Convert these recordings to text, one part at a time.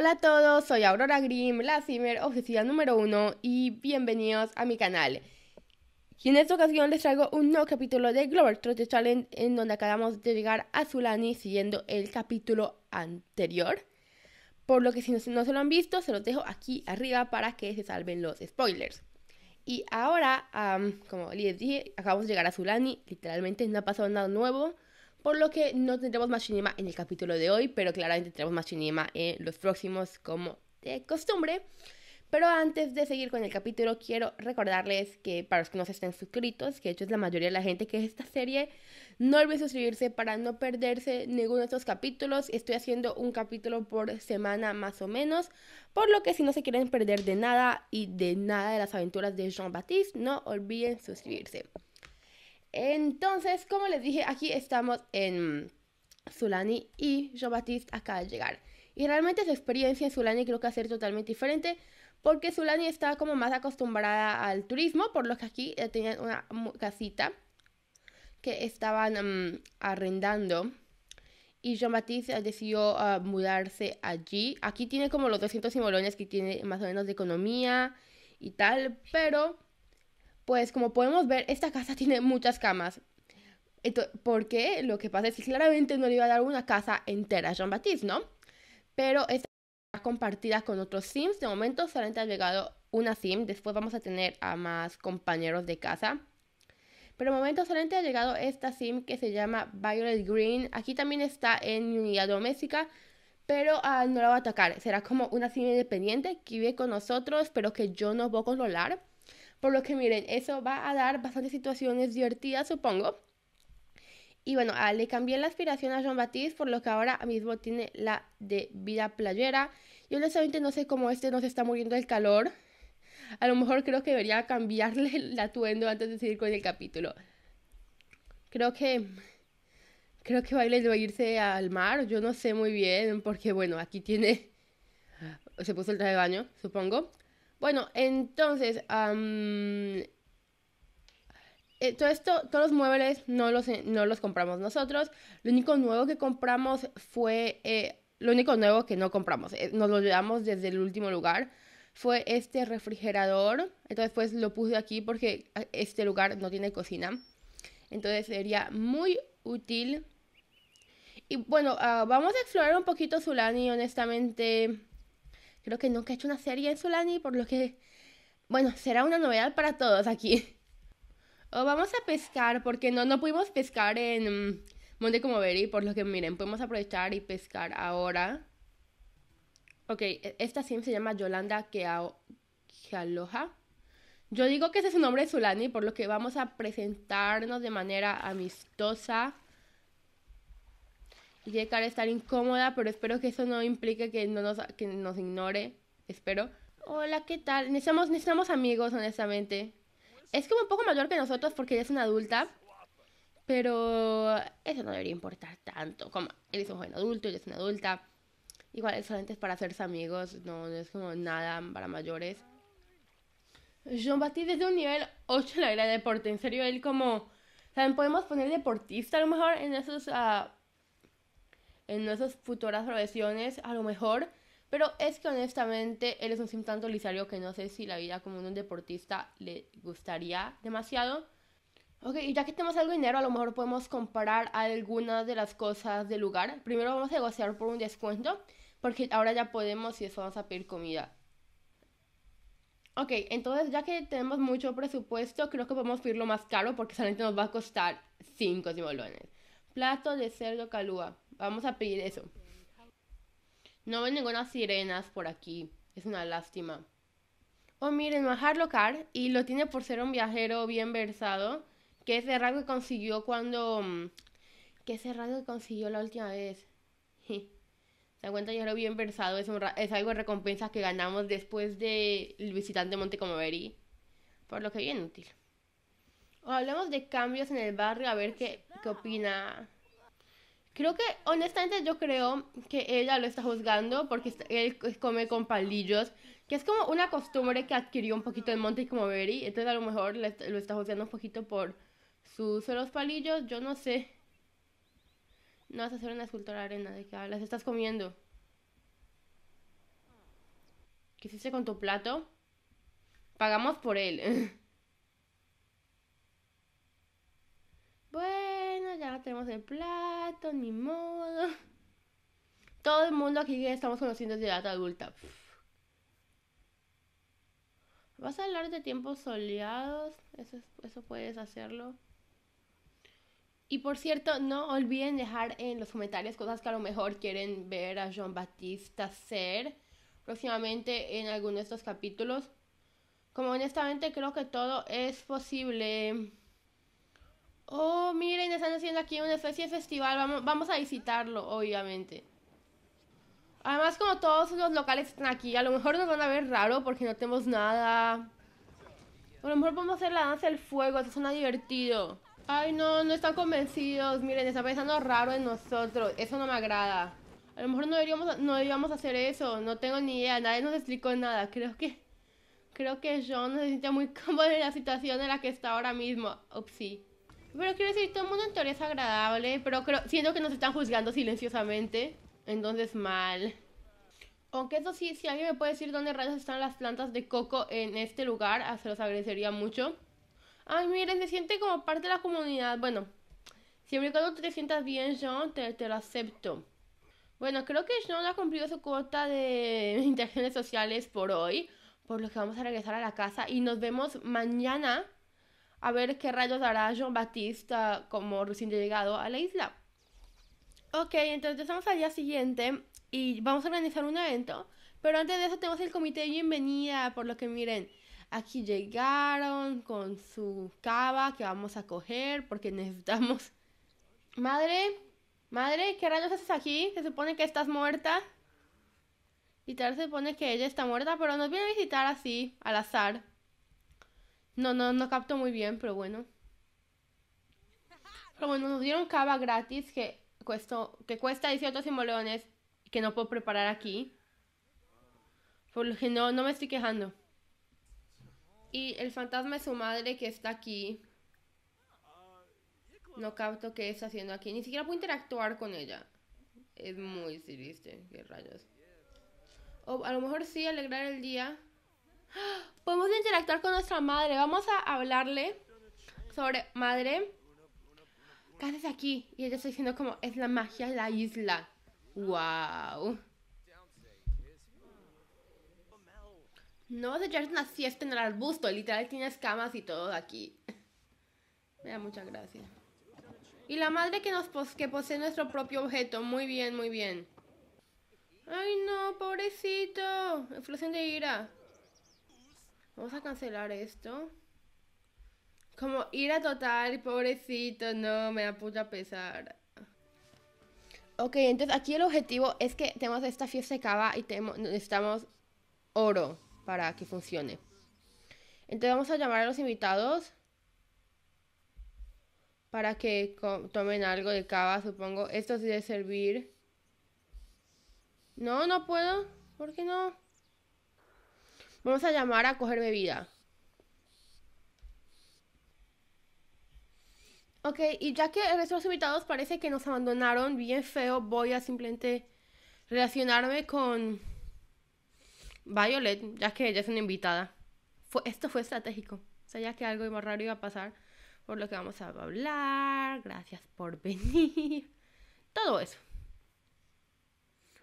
Hola a todos, soy Aurora Grimm, la Cimer, número uno y bienvenidos a mi canal. Y en esta ocasión les traigo un nuevo capítulo de Global Trotter Challenge en donde acabamos de llegar a Zulani siguiendo el capítulo anterior. Por lo que si no, se lo han visto, se los dejo aquí arriba para que se salven los spoilers. Y ahora, como les dije, acabamos de llegar a Zulani, literalmente no ha pasado nada nuevo por lo que no tendremos más cinema en el capítulo de hoy, pero claramente tendremos más cinema en los próximos como de costumbre. Pero antes de seguir con el capítulo, quiero recordarles que para los que no se estén suscritos, que de hecho es la mayoría de la gente que es esta serie, no olviden suscribirse para no perderse ninguno de estos capítulos. Estoy haciendo un capítulo por semana más o menos, por lo que si no se quieren perder de nada y de nada de las aventuras de Jean-Baptiste, no olviden suscribirse. Entonces, como les dije, aquí estamos en Zulani y Jean-Baptiste acaba de llegar. Y realmente su experiencia en Zulani creo que va a ser totalmente diferente porque Zulani está como más acostumbrada al turismo, por lo que aquí tenían una casita que estaban mm, arrendando y Jean-Baptiste eh, decidió eh, mudarse allí. Aquí tiene como los 200 simbolones que tiene más o menos de economía y tal, pero pues como podemos ver, esta casa tiene muchas camas. ¿Por qué? lo que pasa es que claramente no le iba a dar una casa entera a Jean-Baptiste, ¿no? Pero esta compartida con otros sims. De momento solamente ha llegado una sim. Después vamos a tener a más compañeros de casa. Pero de momento solamente ha llegado esta sim que se llama Violet Green. Aquí también está en unidad doméstica. Pero ah, no la va a atacar. Será como una sim independiente que vive con nosotros, pero que yo no voy a controlar. Por lo que miren, eso va a dar bastantes situaciones divertidas, supongo. Y bueno, ah, le cambié la aspiración a Jean-Baptiste, por lo que ahora mismo tiene la de vida playera. Yo honestamente no sé cómo este no se está muriendo del calor. A lo mejor creo que debería cambiarle el atuendo antes de seguir con el capítulo. Creo que. Creo que va a irse al mar. Yo no sé muy bien, porque bueno, aquí tiene. Se puso el traje de baño, supongo. Bueno, entonces, eh, todo esto, todos los muebles no los, eh, no los compramos nosotros. Lo único nuevo que compramos fue, eh, lo único nuevo que no compramos, nos lo llevamos desde el último lugar, fue este refrigerador. Entonces, pues lo puse aquí porque ah, este lugar no tiene cocina. Entonces, sería muy útil. Y bueno, ah, vamos a explorar un poquito Zulani, honestamente. Creo que nunca he hecho una serie en Sulani, por lo que, bueno, será una novedad para todos aquí. O vamos a pescar, porque no, no pudimos pescar en mm, Monte Comoveri, por lo que miren, podemos aprovechar y pescar ahora. Ok, e, esta sim se llama Yolanda aloja Yo digo que ese es su nombre Sulani por lo que vamos a presentarnos de manera amistosa y estar incómoda, pero espero que eso no implique que, no nos, que nos ignore, espero. Hola, ¿qué tal? Necesitamos, necesitamos amigos, honestamente. Es como un poco mayor que nosotros porque ella es una adulta, pero eso no debería importar tanto. Como él es un joven adulto, ella es una adulta. Igual, es para hacerse amigos, no, es como nada para mayores. Jean-Baptiste desde un nivel 8 en la era de deporte. En serio, él como... ¿Saben? Podemos poner deportista a lo mejor en esos ah, en nuestras futuras profesiones, a lo mejor. Pero es que honestamente él es un sim tanto lisario que no sé si la vida como un deportista le gustaría demasiado. Ok, y ya que tenemos algo de dinero, a lo mejor podemos comprar algunas de las cosas del lugar. Primero vamos a negociar por un descuento, porque ahora ya podemos y eso vamos a pedir comida. Ok, entonces ya que tenemos mucho presupuesto, creo que podemos lo más caro porque solamente nos va a costar 5 simbolones. Plato de cerdo calúa. Vamos a pedir eso. No ven ninguna sirenas por aquí. Es una lástima. Oh, miren, a Lokar, y lo tiene por ser un viajero bien versado, que ese rango que consiguió cuando... Mm, que ese rango que consiguió la última vez. ¿Se da cuenta? Ya lo bien versado, es, un es algo de recompensa que ganamos después del de visitante comoveri por lo que bien útil. O hablamos de cambios en el barrio, a ver qué, qué opina Creo que, honestamente, yo creo que ella lo está juzgando porque él come con palillos, que es como una costumbre que adquirió un poquito en Monte como Berry. Entonces, a lo mejor lo está juzgando un poquito por sus uso los palillos. Yo no sé. No vas a hacer una escultura de arena, ¿de qué hablas? Ah, ¿Estás comiendo? ¿Qué hiciste con tu plato? Pagamos por él. tenemos el plato, ni modo. Todo el mundo aquí que estamos conociendo es de edad adulta. Vas a hablar de tiempos soleados, eso, puedes hacerlo. Y por cierto, no olviden dejar en los comentarios cosas que a lo mejor quieren ver a John Batista ser próximamente en alguno de estos capítulos. Como honestamente creo que todo es posible. Oh, miren, están haciendo aquí una especie de festival. Vamos, vamos a visitarlo, obviamente. Además, como todos los locales están aquí, a lo mejor nos van a ver raro porque no tenemos nada. A lo mejor podemos hacer la danza del fuego, eso suena divertido. Ay, no, no están convencidos. Miren, están pensando raro en nosotros. Eso no me agrada. A lo mejor no deberíamos, no hacer eso. No tengo ni idea. Nadie nos explicó nada. Creo que. Creo que John se siente muy cómodo en la situación en la que está ahora mismo. Upsi. Pero quiero decir, todo el mundo en teoría es agradable, pero creo, siento que nos están juzgando silenciosamente, entonces mal. Aunque eso sí, si alguien me puede decir dónde rayos están las plantas de coco en este lugar, ah, se los agradecería mucho. Ay, miren, se siente como parte de la comunidad. Bueno, siempre y cuando te sientas bien, John, te, te lo acepto. Bueno, creo que John ha cumplido su cuota de interacciones sociales por hoy, por lo que vamos a regresar a la casa y nos vemos mañana a ver qué rayos hará John Batista ah, como recién llegado a la isla. Ok, entonces estamos al día siguiente y vamos a organizar un evento. Pero antes de eso tenemos el comité de bienvenida, por lo que miren, aquí llegaron con su cava que vamos a coger porque necesitamos... Madre, madre, ¿qué rayos haces aquí? Se supone que estás muerta. Y tal se supone que ella está muerta, pero nos viene a visitar así, al azar. No, no, no capto muy bien, pero bueno. Pero bueno, nos dieron cava gratis que, que cuesta 18 simoleones que no puedo preparar aquí. Por lo que no, no me estoy quejando. Y el fantasma de su madre que está aquí. No capto qué está haciendo aquí. Ni siquiera puedo interactuar con ella. Es muy triste. Qué rayos. O a lo mejor sí, alegrar el día. Podemos interactuar con nuestra madre. Vamos a hablarle sobre madre. ¿Qué haces aquí? Y ella está diciendo como es la magia de la isla. Wow. No vas a echar una siesta en el arbusto. Literal tienes camas y todo aquí. Me da mucha Y la madre que nos que posee nuestro propio objeto. Muy bien, muy bien. Ay no, pobrecito. Explosión de ira. Vamos a cancelar esto. Como ira total, pobrecito, no, me da puta pesar. Ok, entonces aquí el objetivo es que tenemos esta fiesta de cava y necesitamos oro para que funcione. Entonces vamos a llamar a los invitados para que tomen algo de cava, supongo. Esto sí debe servir. No, no puedo. ¿Por qué no? Vamos a llamar a coger bebida. Ok, y ya que nuestros invitados parece que nos abandonaron bien feo, voy a simplemente relacionarme con Violet, ya que ella es una invitada. esto fue estratégico. O sea, ya que algo más raro iba a pasar, por lo que vamos a hablar. Gracias por venir. Todo eso.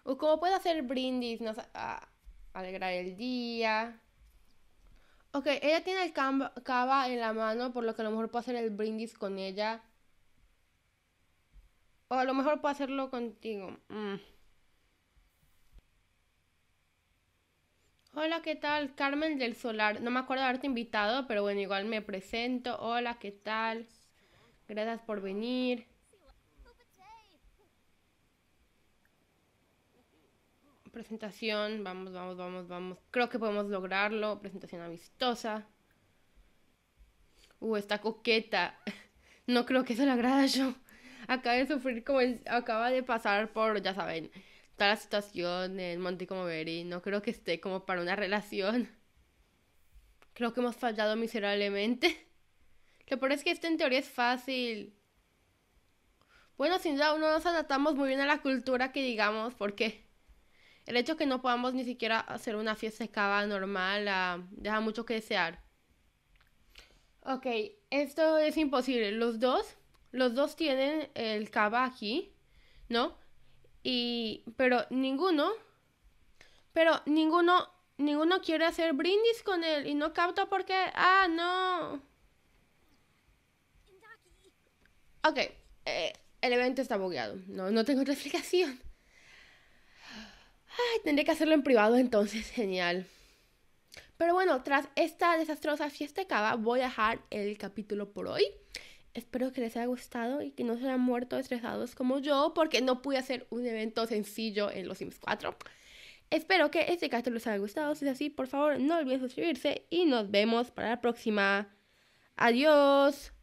O cómo puedo hacer brindis, ah, alegrar el día. Ok, ella tiene el cava en la mano, por lo que a lo mejor puedo hacer el brindis con ella. O a lo mejor puedo hacerlo contigo. Mm. Hola, ¿qué tal? Carmen del Solar. No me acuerdo de haberte invitado, pero bueno, igual me presento. Hola, ¿qué tal? Gracias por venir. presentación, vamos, vamos, vamos, vamos. Creo que podemos lograrlo. Presentación amistosa. Uh, está coqueta. No creo que eso le agrada yo. Acaba de sufrir como el, acaba de pasar por, ya saben, toda la situación en Monte como No creo que esté como para una relación. Creo que hemos fallado miserablemente. Lo peor es que esto en teoría es fácil. Bueno, sin duda, no nos adaptamos muy bien a la cultura que digamos, porque el hecho de que no podamos ni siquiera hacer una fiesta de cava normal ah, deja mucho que desear. Ok, esto es imposible. Los dos, los dos tienen el cava aquí, ¿no? Y, pero ninguno, pero ninguno, ninguno quiere hacer brindis con él y no capta porque, ah, no. Ok, eh, el evento está bugueado. No, no tengo otra explicación. Ay, tendré que hacerlo en privado entonces, genial. Pero bueno, tras esta desastrosa fiesta acaba, voy a dejar el capítulo por hoy. Espero que les haya gustado y que no se hayan muerto estresados como yo, porque no pude hacer un evento sencillo en los Sims 4. Espero que este capítulo les haya gustado. Si es así, por favor, no olviden suscribirse y nos vemos para la próxima. Adiós.